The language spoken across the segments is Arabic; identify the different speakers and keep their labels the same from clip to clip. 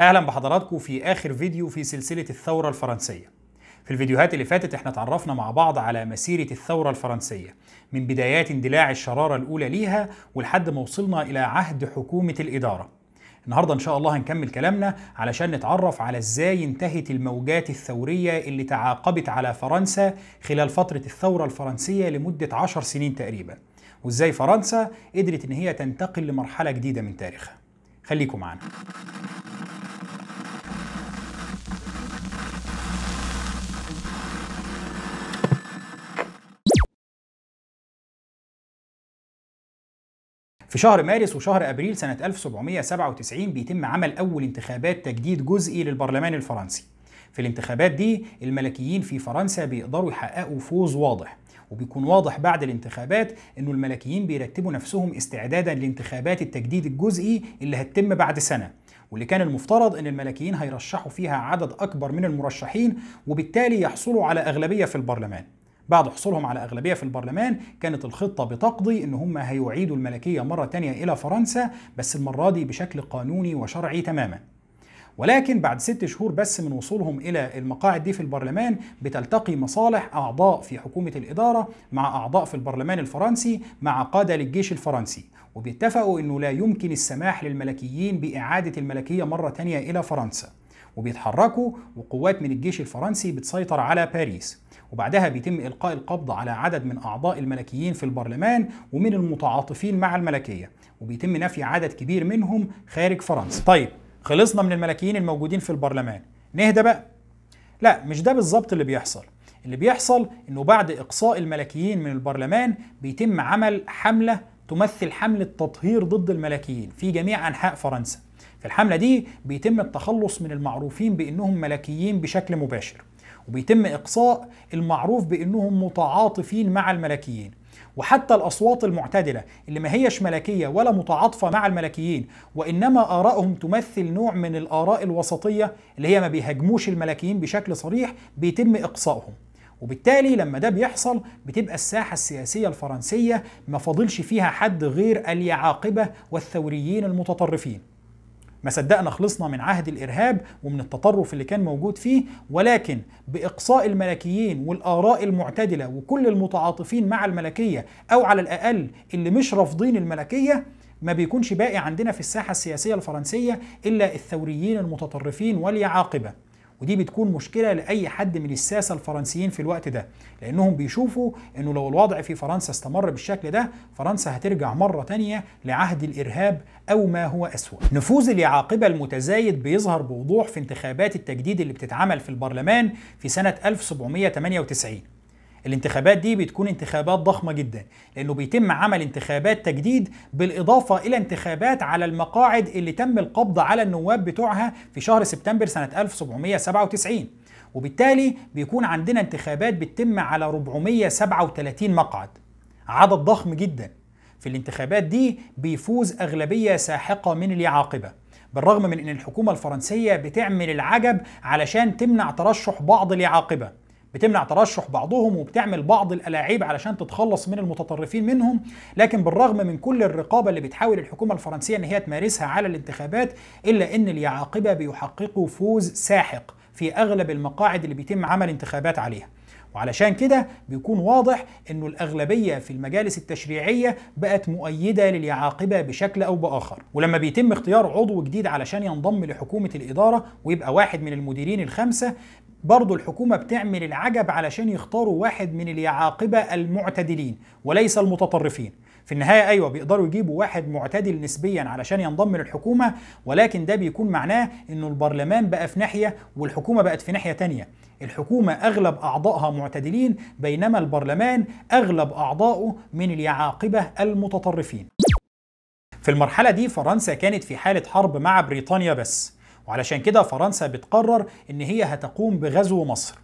Speaker 1: اهلا بحضراتكم في اخر فيديو في سلسله الثوره الفرنسيه في الفيديوهات اللي فاتت احنا تعرفنا مع بعض على مسيره الثوره الفرنسيه من بدايات اندلاع الشراره الاولى ليها ولحد ما وصلنا الى عهد حكومه الاداره النهارده ان شاء الله هنكمل كلامنا علشان نتعرف على ازاي انتهت الموجات الثوريه اللي تعاقبت على فرنسا خلال فتره الثوره الفرنسيه لمده عشر سنين تقريبا وازاي فرنسا قدرت ان هي تنتقل لمرحله جديده من تاريخها خليكم معانا في شهر مارس وشهر أبريل سنة 1797 بيتم عمل أول انتخابات تجديد جزئي للبرلمان الفرنسي في الانتخابات دي الملكيين في فرنسا بيقدروا يحققوا فوز واضح وبيكون واضح بعد الانتخابات انه الملكيين بيرتبوا نفسهم استعدادا لانتخابات التجديد الجزئي اللي هتتم بعد سنه واللي كان المفترض ان الملكيين هيرشحوا فيها عدد اكبر من المرشحين وبالتالي يحصلوا على اغلبيه في البرلمان بعد حصولهم على أغلبية في البرلمان كانت الخطة بتقضي أن هم هيعيدوا الملكية مرة تانية إلى فرنسا بس المرة دي بشكل قانوني وشرعي تماما ولكن بعد ست شهور بس من وصولهم إلى المقاعد دي في البرلمان بتلتقي مصالح أعضاء في حكومة الإدارة مع أعضاء في البرلمان الفرنسي مع قادة للجيش الفرنسي وبيتفقوا أنه لا يمكن السماح للملكيين بإعادة الملكية مرة تانية إلى فرنسا وبيتحركوا وقوات من الجيش الفرنسي بتسيطر على باريس وبعدها بيتم إلقاء القبض على عدد من أعضاء الملكيين في البرلمان ومن المتعاطفين مع الملكية وبيتم نفي عدد كبير منهم خارج فرنسا طيب خلصنا من الملكيين الموجودين في البرلمان نهدى بقى لا مش ده بالظبط اللي بيحصل اللي بيحصل انه بعد اقصاء الملكيين من البرلمان بيتم عمل حمله تمثل حمله تطهير ضد الملكيين في جميع انحاء فرنسا في الحملة دي بيتم التخلص من المعروفين بأنهم ملكيين بشكل مباشر وبيتم إقصاء المعروف بأنهم متعاطفين مع الملكيين وحتى الأصوات المعتدلة اللي ما هيش ملكية ولا متعاطفة مع الملكيين وإنما آرائهم تمثل نوع من الآراء الوسطية اللي هي ما بيهاجموش الملكيين بشكل صريح بيتم إقصائهم وبالتالي لما ده بيحصل بتبقى الساحة السياسية الفرنسية ما فاضلش فيها حد غير اليعاقبة والثوريين المتطرفين ما صدقنا خلصنا من عهد الارهاب ومن التطرف اللي كان موجود فيه ولكن باقصاء الملكيين والاراء المعتدله وكل المتعاطفين مع الملكيه او على الاقل اللي مش رافضين الملكيه ما بيكونش باقي عندنا في الساحه السياسيه الفرنسيه الا الثوريين المتطرفين واليعاقبه ودي بتكون مشكلة لأي حد من الساسة الفرنسيين في الوقت ده لأنهم بيشوفوا أنه لو الوضع في فرنسا استمر بالشكل ده فرنسا هترجع مرة تانية لعهد الإرهاب أو ما هو أسوأ نفوذ اليعاقبة المتزايد بيظهر بوضوح في انتخابات التجديد اللي بتتعمل في البرلمان في سنة 1798 الانتخابات دي بتكون انتخابات ضخمة جدا لأنه بيتم عمل انتخابات تجديد بالإضافة إلى انتخابات على المقاعد اللي تم القبض على النواب بتوعها في شهر سبتمبر سنة 1797 وبالتالي بيكون عندنا انتخابات بتتم على 437 مقعد عدد ضخم جدا في الانتخابات دي بيفوز أغلبية ساحقة من اليعاقبة بالرغم من أن الحكومة الفرنسية بتعمل العجب علشان تمنع ترشح بعض اليعاقبة بتمنع ترشح بعضهم وبتعمل بعض الالاعيب علشان تتخلص من المتطرفين منهم لكن بالرغم من كل الرقابه اللي بتحاول الحكومه الفرنسيه ان هي تمارسها على الانتخابات الا ان اليعاقبه بيحققوا فوز ساحق في اغلب المقاعد اللي بيتم عمل انتخابات عليها وعلشان كده بيكون واضح انه الاغلبيه في المجالس التشريعيه بقت مؤيده لليعاقبه بشكل او باخر ولما بيتم اختيار عضو جديد علشان ينضم لحكومه الاداره ويبقى واحد من المديرين الخمسه برضه الحكومة بتعمل العجب علشان يختاروا واحد من اليعاقبة المعتدلين وليس المتطرفين في النهاية أيوة بيقدروا يجيبوا واحد معتدل نسبيا علشان ينضم للحكومة ولكن ده بيكون معناه إنه البرلمان بقى في ناحية والحكومة بقت في ناحية تانية الحكومة أغلب أعضائها معتدلين بينما البرلمان أغلب أعضائه من اليعاقبة المتطرفين في المرحلة دي فرنسا كانت في حالة حرب مع بريطانيا بس وعلشان كده فرنسا بتقرر ان هي هتقوم بغزو مصر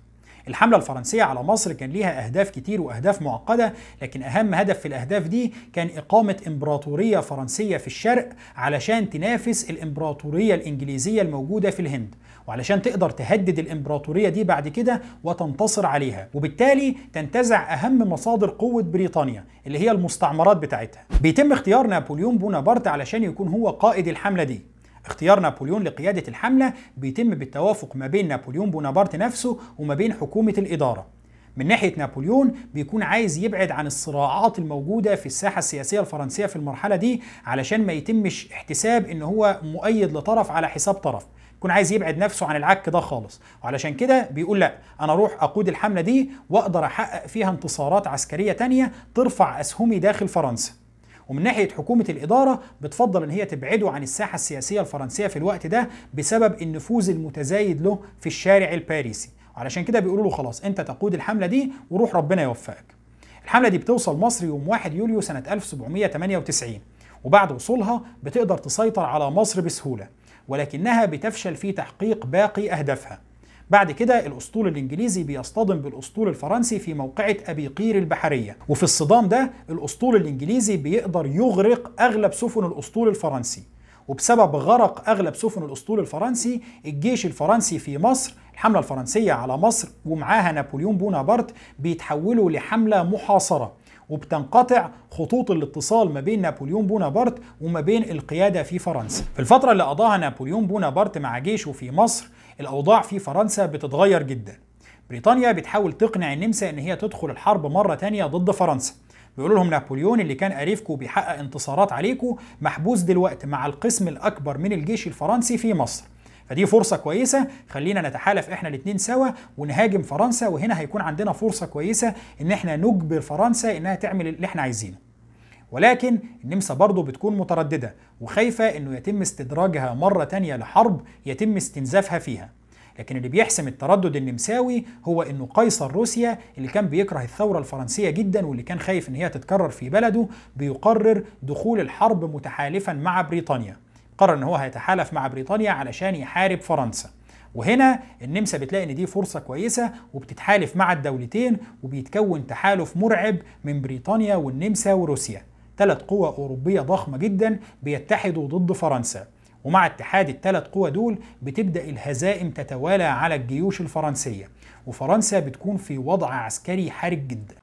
Speaker 1: الحملة الفرنسية على مصر كان ليها أهداف كتير وأهداف معقدة لكن أهم هدف في الأهداف دي كان إقامة إمبراطورية فرنسية في الشرق علشان تنافس الإمبراطورية الإنجليزية الموجودة في الهند وعلشان تقدر تهدد الإمبراطورية دي بعد كده وتنتصر عليها وبالتالي تنتزع أهم مصادر قوة بريطانيا اللي هي المستعمرات بتاعتها بيتم اختيار نابليون بونابرت علشان يكون هو قائد الحملة دي اختيار نابليون لقيادة الحملة بيتم بالتوافق ما بين نابليون بونابرت نفسه وما بين حكومة الإدارة من ناحية نابليون بيكون عايز يبعد عن الصراعات الموجودة في الساحة السياسية الفرنسية في المرحلة دي علشان ما يتمش احتساب ان هو مؤيد لطرف على حساب طرف يكون عايز يبعد نفسه عن العك ده خالص وعلشان كده بيقول لا انا اروح اقود الحملة دي واقدر احقق فيها انتصارات عسكرية تانية ترفع اسهمي داخل فرنسا ومن ناحيه حكومه الاداره بتفضل ان هي تبعده عن الساحه السياسيه الفرنسيه في الوقت ده بسبب النفوذ المتزايد له في الشارع الباريسي علشان كده بيقولوا له خلاص انت تقود الحمله دي وروح ربنا يوفقك الحمله دي بتوصل مصر يوم 1 يوليو سنه 1798 وبعد وصولها بتقدر تسيطر على مصر بسهوله ولكنها بتفشل في تحقيق باقي اهدافها بعد كده الاسطول الانجليزي بيصطدم بالاسطول الفرنسي في موقعة ابي قير البحرية وفي الصدام ده الاسطول الانجليزي بيقدر يغرق اغلب سفن الاسطول الفرنسي وبسبب غرق اغلب سفن الاسطول الفرنسي الجيش الفرنسي في مصر الحمله الفرنسيه على مصر ومعاها نابليون بونابرت بيتحولوا لحمله محاصره وبتنقطع خطوط الاتصال ما بين نابليون بونابرت وما بين القياده في فرنسا. في الفتره اللي قضاها نابليون بونابرت مع جيشه في مصر الأوضاع في فرنسا بتتغير جدا بريطانيا بتحاول تقنع النمسا إن هي تدخل الحرب مرة تانية ضد فرنسا بيقولوا لهم نابليون اللي كان قريفكم بيحقق انتصارات عليكم محبوس دلوقتي مع القسم الأكبر من الجيش الفرنسي في مصر فدي فرصة كويسة خلينا نتحالف احنا الاتنين سوا ونهاجم فرنسا وهنا هيكون عندنا فرصة كويسة ان احنا نجبر فرنسا انها تعمل اللي احنا عايزينه ولكن النمسا برضه بتكون مترددة وخايفة انه يتم استدراجها مرة تانية لحرب يتم استنزافها فيها لكن اللي بيحسم التردد النمساوي هو انه قيصر روسيا اللي كان بيكره الثوره الفرنسيه جدا واللي كان خايف ان هي تتكرر في بلده بيقرر دخول الحرب متحالفا مع بريطانيا قرر ان هو هيتحالف مع بريطانيا علشان يحارب فرنسا وهنا النمسا بتلاقي ان دي فرصه كويسه وبتتحالف مع الدولتين وبيتكون تحالف مرعب من بريطانيا والنمسا وروسيا ثلاث قوى أوروبية ضخمة جدا بيتحدوا ضد فرنسا ومع اتحاد الثلاث قوى دول بتبدأ الهزائم تتوالى على الجيوش الفرنسية وفرنسا بتكون في وضع عسكري حرج جدا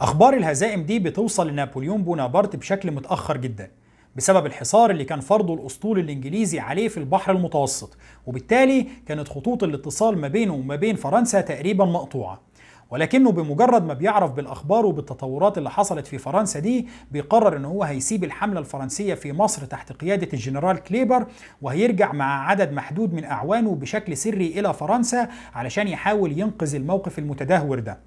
Speaker 1: أخبار الهزائم دي بتوصل لنابليون بونابرت بشكل متأخر جدا بسبب الحصار اللي كان فرضه الأسطول الإنجليزي عليه في البحر المتوسط وبالتالي كانت خطوط الاتصال ما بينه وما بين فرنسا تقريبا مقطوعة ولكنه بمجرد ما بيعرف بالاخبار وبالتطورات اللي حصلت في فرنسا دي بيقرر ان هو هيسيب الحمله الفرنسيه في مصر تحت قياده الجنرال كليبر وهيرجع مع عدد محدود من اعوانه بشكل سري الى فرنسا علشان يحاول ينقذ الموقف المتدهور ده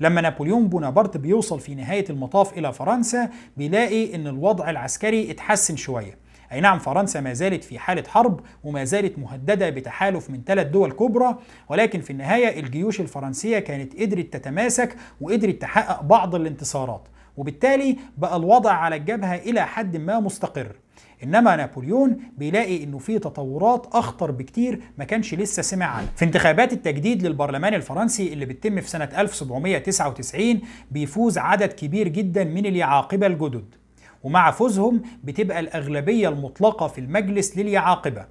Speaker 1: لما نابليون بونابرت بيوصل في نهاية المطاف إلى فرنسا بيلاقي إن الوضع العسكري اتحسن شوية أي نعم فرنسا ما زالت في حالة حرب وما زالت مهددة بتحالف من ثلاث دول كبرى ولكن في النهاية الجيوش الفرنسية كانت قدرت تتماسك وقدرت تحقق بعض الانتصارات وبالتالي بقى الوضع على الجبهة إلى حد ما مستقر انما نابليون بيلاقي انه في تطورات اخطر بكتير ما كانش لسه سمع عنها في انتخابات التجديد للبرلمان الفرنسي اللي بتتم في سنه 1799 بيفوز عدد كبير جدا من اليعاقبه الجدد ومع فوزهم بتبقى الأغلبية المطلقة في المجلس لليعاقبة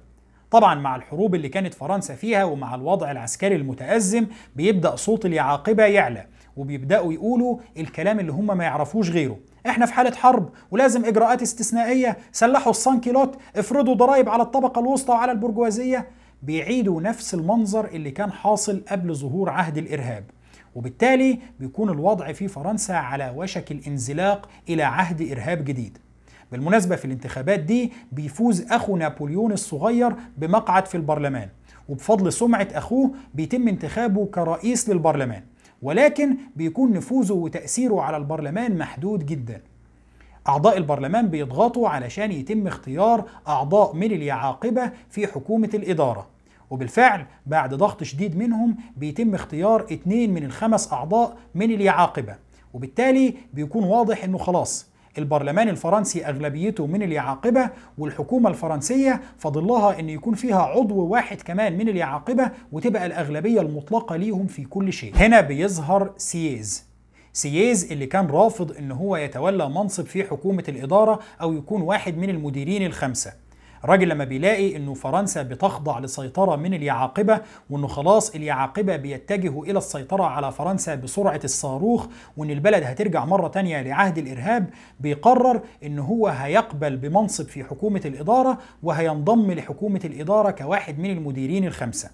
Speaker 1: طبعا مع الحروب اللي كانت فرنسا فيها ومع الوضع العسكري المتأزم بيبدأ صوت اليعاقبة يعلى وبيبدأوا يقولوا الكلام اللي هم ما يعرفوش غيره احنا في حالة حرب ولازم اجراءات استثنائية سلحوا السانكيلوت افرضوا ضرائب على الطبقة الوسطى وعلى البرجوازية بيعيدوا نفس المنظر اللي كان حاصل قبل ظهور عهد الإرهاب وبالتالي بيكون الوضع في فرنسا على وشك الانزلاق إلى عهد إرهاب جديد بالمناسبة في الانتخابات دي بيفوز أخو نابليون الصغير بمقعد في البرلمان وبفضل سمعة أخوه بيتم انتخابه كرئيس للبرلمان ولكن بيكون نفوذه وتأثيره على البرلمان محدود جدا أعضاء البرلمان بيضغطوا علشان يتم اختيار أعضاء من اليعاقبة في حكومة الإدارة وبالفعل بعد ضغط شديد منهم بيتم اختيار اتنين من الخمس أعضاء من اليعاقبة وبالتالي بيكون واضح أنه خلاص البرلمان الفرنسي أغلبيته من اليعاقبة والحكومة الفرنسية فضلها أن يكون فيها عضو واحد كمان من اليعاقبة وتبقى الأغلبية المطلقة ليهم في كل شيء هنا بيظهر سييز سييز اللي كان رافض أن هو يتولى منصب في حكومة الإدارة أو يكون واحد من المديرين الخمسة الراجل لما بيلاقي انه فرنسا بتخضع لسيطره من اليعاقبه وانه خلاص اليعاقبه بيتجهوا الى السيطره على فرنسا بسرعه الصاروخ وان البلد هترجع مره تانية لعهد الارهاب بيقرر ان هو هيقبل بمنصب في حكومه الاداره وهينضم لحكومه الاداره كواحد من المديرين الخمسه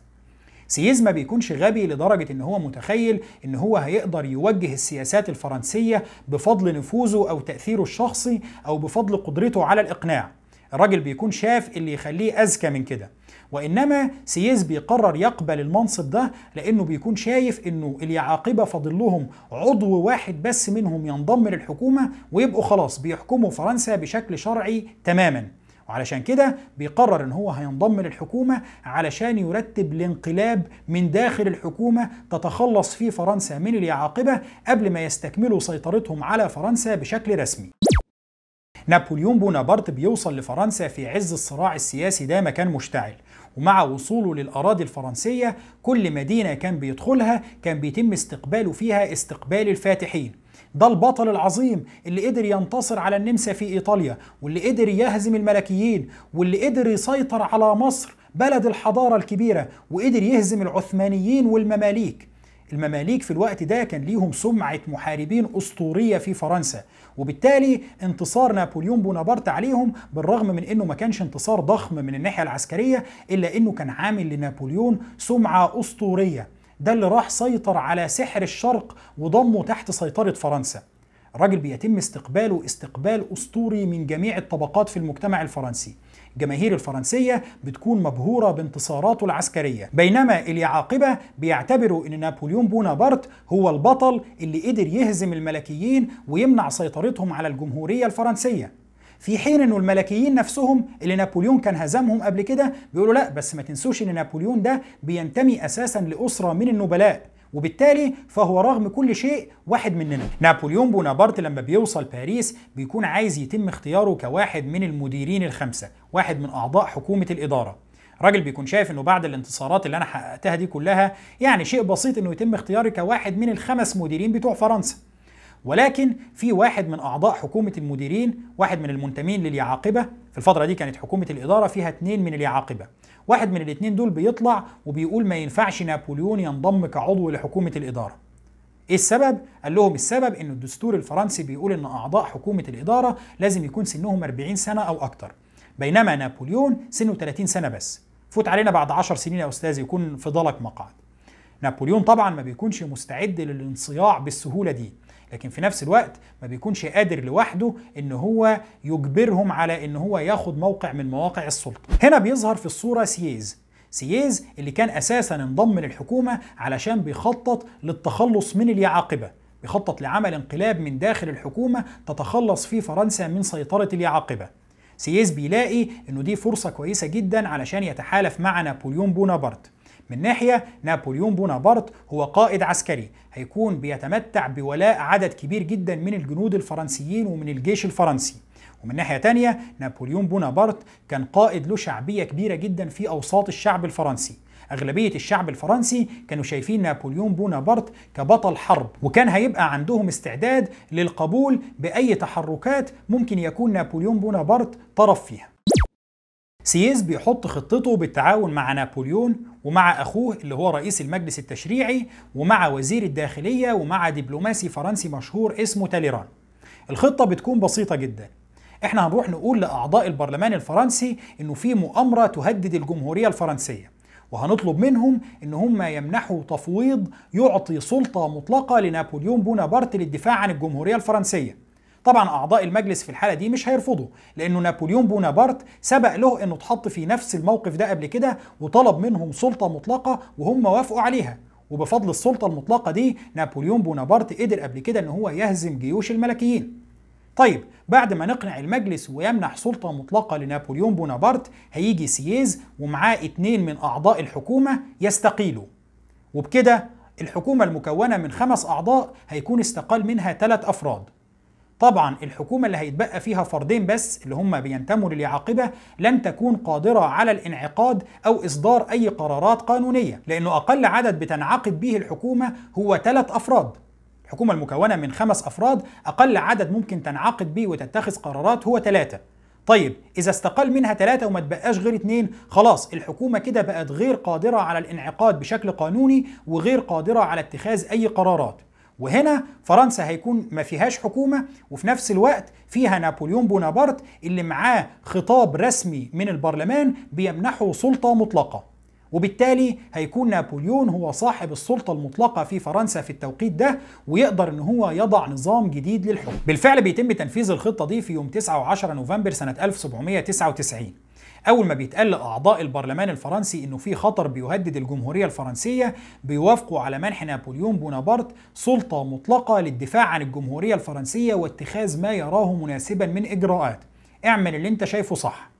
Speaker 1: ما بيكونش غبي لدرجة إن هو متخيل إن هو هيقدر يوجه السياسات الفرنسية بفضل نفوذه أو تأثيره الشخصي أو بفضل قدرته على الإقناع الراجل بيكون شاف اللي يخليه اذكى من كده وانما سيز بيقرر يقبل المنصب ده لانه بيكون شايف انه اليعاقبه فاضل لهم عضو واحد بس منهم ينضم للحكومه ويبقوا خلاص بيحكموا فرنسا بشكل شرعي تماما وعلشان كده بيقرر ان هو هينضم للحكومه علشان يرتب الانقلاب من داخل الحكومه تتخلص فيه فرنسا من اليعاقبه قبل ما يستكملوا سيطرتهم على فرنسا بشكل رسمي نابليون بونابرت بيوصل لفرنسا في عز الصراع السياسي ده مكان مشتعل ومع وصوله للأراضي الفرنسية كل مدينة كان بيدخلها كان بيتم استقباله فيها استقبال الفاتحين ده البطل العظيم اللي قدر ينتصر على النمسا في إيطاليا واللي قدر يهزم الملكيين واللي قدر يسيطر على مصر بلد الحضارة الكبيرة وقدر يهزم العثمانيين والمماليك المماليك في الوقت ده كان ليهم سمعة محاربين أسطورية في فرنسا وبالتالي انتصار نابليون بونابرت عليهم بالرغم من انه ما كانش انتصار ضخم من الناحية العسكرية الا انه كان عامل لنابليون سمعة أسطورية ده اللي راح سيطر على سحر الشرق وضمه تحت سيطرة فرنسا الراجل بيتم استقباله استقبال أسطوري من جميع الطبقات في المجتمع الفرنسي الجماهير الفرنسية بتكون مبهورة بانتصاراته العسكرية بينما اللي عاقبة بيعتبروا ان نابليون بونابرت هو البطل اللي قدر يهزم الملكيين ويمنع سيطرتهم على الجمهورية الفرنسية في حين انه الملكيين نفسهم اللي نابليون كان هزمهم قبل كده بيقولوا لا بس ما تنسوش ان نابليون ده بينتمي اساسا لاسره من النبلاء وبالتالي فهو رغم كل شيء واحد مننا نابليون بونابرت لما بيوصل باريس بيكون عايز يتم اختياره كواحد من المديرين الخمسة واحد من أعضاء حكومة الإدارة راجل بيكون شايف انه بعد الانتصارات اللي انا حققتها دي كلها يعني شيء بسيط انه يتم اختياري كواحد من الخمس مديرين بتوع فرنسا ولكن في واحد من اعضاء حكومه المديرين واحد من المنتمين لليعاقبه في الفتره دي كانت حكومه الاداره فيها اثنين من اليعاقبه واحد من الاثنين دول بيطلع وبيقول ما ينفعش نابليون ينضم كعضو لحكومه الاداره ايه السبب؟ قال لهم السبب ان الدستور الفرنسي بيقول ان اعضاء حكومه الاداره لازم يكون سنهم 40 سنه او اكتر بينما نابليون سنه 30 سنه بس فوت علينا بعد 10 سنين يا استاذ يكون في ضلك مقعد نابليون طبعا ما بيكونش مستعد للانصياع بالسهوله دي لكن في نفس الوقت ما بيكونش قادر لوحده ان هو يجبرهم على ان هو ياخد موقع من مواقع السلطه هنا بيظهر في الصوره سييز سييز اللي كان اساسا انضم للحكومه علشان بيخطط للتخلص من اليعاقبه بيخطط لعمل انقلاب من داخل الحكومه تتخلص فيه فرنسا من سيطره اليعاقبه سييز بيلاقي انه دي فرصه كويسه جدا علشان يتحالف مع نابليون بونابرت من ناحية نابليون بونابرت هو قائد عسكري هيكون بيتمتع بولاء عدد كبير جدا من الجنود الفرنسيين ومن الجيش الفرنسي ومن ناحية تانية نابليون بونابرت كان قائد له شعبية كبيرة جدا في أوساط الشعب الفرنسي أغلبية الشعب الفرنسي كانوا شايفين نابليون بونابرت كبطل حرب وكان هيبقى عندهم استعداد للقبول بأي تحركات ممكن يكون نابليون بونابرت طرف فيها سييز بيحط خطته بالتعاون مع نابليون ومع أخوه اللي هو رئيس المجلس التشريعي ومع وزير الداخلية ومع دبلوماسي فرنسي مشهور اسمه تاليران الخطة بتكون بسيطة جدا احنا هنروح نقول لأعضاء البرلمان الفرنسي انه في مؤامرة تهدد الجمهورية الفرنسية وهنطلب منهم ان هم يمنحوا تفويض يعطي سلطة مطلقة لنابليون بونابرت للدفاع عن الجمهورية الفرنسية طبعا اعضاء المجلس في الحاله دي مش هيرفضوا لانه نابليون بونابرت سبق له انه اتحط في نفس الموقف ده قبل كده وطلب منهم سلطه مطلقه وهم وافقوا عليها وبفضل السلطه المطلقه دي نابليون بونابرت قدر قبل كده ان هو يهزم جيوش الملكيين طيب بعد ما نقنع المجلس ويمنح سلطة مطلقة لنابليون بونابرت هيجي سييز ومعاه اتنين من أعضاء الحكومة يستقيلوا وبكده الحكومة المكونة من خمس أعضاء هيكون استقال منها ثلاث أفراد طبعا الحكومة اللي هيتبقى فيها فردين بس اللي هم بينتموا لليعاقبة لن تكون قادرة على الانعقاد أو إصدار أي قرارات قانونية لأنه أقل عدد بتنعقد به الحكومة هو ثلاث أفراد الحكومة المكونة من خمس أفراد أقل عدد ممكن تنعقد به وتتخذ قرارات هو ثلاثة طيب إذا استقال منها ثلاثة وما تبقاش غير اتنين خلاص الحكومة كده بقت غير قادرة على الانعقاد بشكل قانوني وغير قادرة على اتخاذ أي قرارات وهنا فرنسا هيكون ما فيهاش حكومه وفي نفس الوقت فيها نابليون بونابرت اللي معاه خطاب رسمي من البرلمان بيمنحه سلطه مطلقه وبالتالي هيكون نابليون هو صاحب السلطة المطلقة في فرنسا في التوقيت ده ويقدر ان هو يضع نظام جديد للحكم بالفعل بيتم تنفيذ الخطة دي في يوم 9 و10 نوفمبر سنة 1799 اول ما بيتقال لاعضاء البرلمان الفرنسي انه في خطر بيهدد الجمهوريه الفرنسيه بيوافقوا على منح نابليون بونابرت سلطه مطلقه للدفاع عن الجمهوريه الفرنسيه واتخاذ ما يراه مناسبا من اجراءات اعمل اللي انت شايفه صح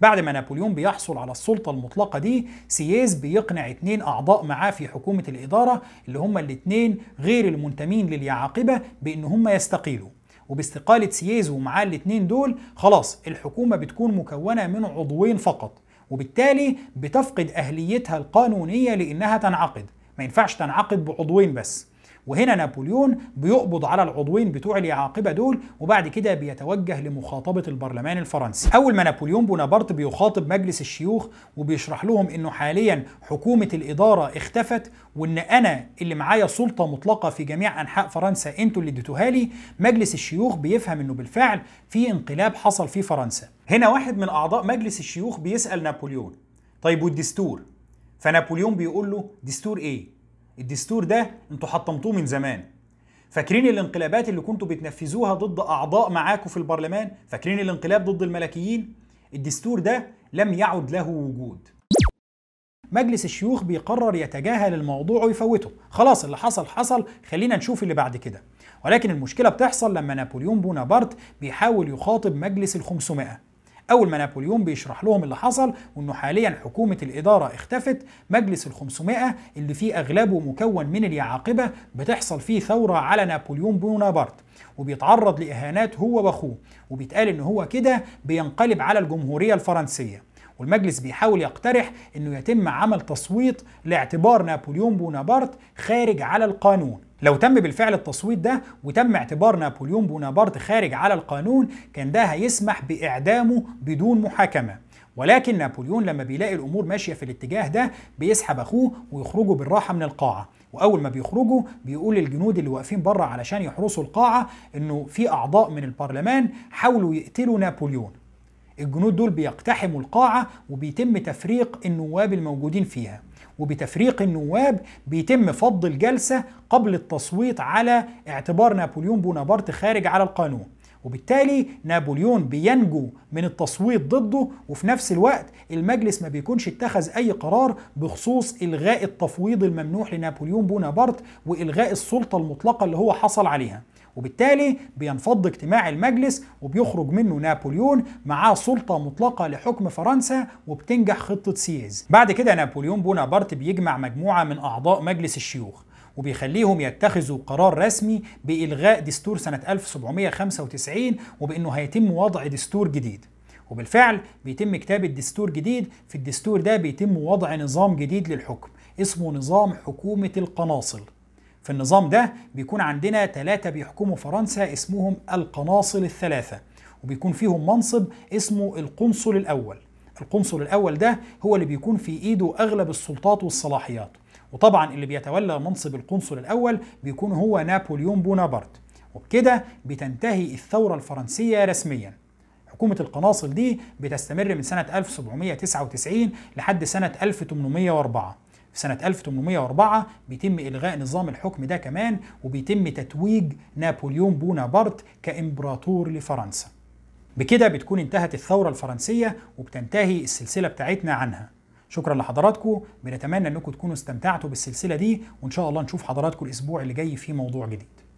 Speaker 1: بعد ما نابليون بيحصل على السلطة المطلقة دي سييز بيقنع اتنين أعضاء معاه في حكومة الإدارة اللي هما الاتنين غير المنتمين لليعاقبة بإن هما يستقيلوا وباستقاله سييزو ومعاه الاتنين دول خلاص الحكومه بتكون مكونه من عضوين فقط وبالتالي بتفقد اهليتها القانونيه لانها تنعقد ما ينفعش تنعقد بعضوين بس وهنا نابليون بيقبض على العضوين بتوع اليعاقبه دول وبعد كده بيتوجه لمخاطبه البرلمان الفرنسي اول ما نابليون بونابرت بيخاطب مجلس الشيوخ وبيشرح لهم انه حاليا حكومه الاداره اختفت وان انا اللي معايا سلطه مطلقه في جميع انحاء فرنسا انتوا اللي اديتوها لي مجلس الشيوخ بيفهم انه بالفعل في انقلاب حصل في فرنسا هنا واحد من اعضاء مجلس الشيوخ بيسال نابليون طيب والدستور فنابليون بيقول له دستور ايه الدستور ده انتوا حطمتوه من زمان فاكرين الانقلابات اللي كنتوا بتنفذوها ضد اعضاء معاكم في البرلمان فاكرين الانقلاب ضد الملكيين الدستور ده لم يعد له وجود مجلس الشيوخ بيقرر يتجاهل الموضوع ويفوته خلاص اللي حصل حصل خلينا نشوف اللي بعد كده ولكن المشكلة بتحصل لما نابليون بونابرت بيحاول يخاطب مجلس الخمسمائة أول ما نابليون بيشرح لهم اللي حصل وإنه حاليا حكومة الإدارة اختفت مجلس ال 500 اللي فيه أغلبه مكون من اليعاقبة بتحصل فيه ثورة على نابليون بونابرت وبيتعرض لإهانات هو وأخوه وبيتقال إن هو كده بينقلب على الجمهورية الفرنسية والمجلس بيحاول يقترح انه يتم عمل تصويت لاعتبار نابليون بونابرت خارج على القانون لو تم بالفعل التصويت ده وتم اعتبار نابليون بونابرت خارج على القانون كان ده هيسمح بإعدامه بدون محاكمة ولكن نابليون لما بيلاقي الأمور ماشية في الاتجاه ده بيسحب أخوه ويخرجوا بالراحة من القاعة واول ما بيخرجوا بيقول للجنود اللي واقفين بره علشان يحرسوا القاعه انه في اعضاء من البرلمان حاولوا يقتلوا نابليون الجنود دول بيقتحموا القاعه وبيتم تفريق النواب الموجودين فيها وبتفريق النواب بيتم فض الجلسة قبل التصويت على اعتبار نابليون بونابرت خارج على القانون وبالتالي نابليون بينجو من التصويت ضده وفي نفس الوقت المجلس ما بيكونش اتخذ اي قرار بخصوص الغاء التفويض الممنوح لنابليون بونابرت والغاء السلطه المطلقه اللي هو حصل عليها وبالتالي بينفض اجتماع المجلس وبيخرج منه نابليون معاه سلطة مطلقة لحكم فرنسا وبتنجح خطة سيز بعد كده نابليون بونابرت بيجمع مجموعة من أعضاء مجلس الشيوخ وبيخليهم يتخذوا قرار رسمي بإلغاء دستور سنة 1795 وبأنه هيتم وضع دستور جديد وبالفعل بيتم كتابة دستور جديد في الدستور ده بيتم وضع نظام جديد للحكم اسمه نظام حكومة القناصل في النظام ده بيكون عندنا ثلاثة بيحكموا فرنسا اسمهم القناصل الثلاثة وبيكون فيهم منصب اسمه القنصل الأول القنصل الأول ده هو اللي بيكون في إيده أغلب السلطات والصلاحيات وطبعا اللي بيتولى منصب القنصل الأول بيكون هو نابليون بونابرت وبكده بتنتهي الثورة الفرنسية رسميا حكومة القناصل دي بتستمر من سنة 1799 لحد سنة 1804 في سنة 1804 بيتم إلغاء نظام الحكم ده كمان وبيتم تتويج نابليون بونابرت كإمبراطور لفرنسا بكده بتكون انتهت الثورة الفرنسية وبتنتهي السلسلة بتاعتنا عنها شكرا لحضراتكم بنتمنى انكم تكونوا استمتعتوا بالسلسلة دي وان شاء الله نشوف حضراتكم الاسبوع اللي جاي في موضوع جديد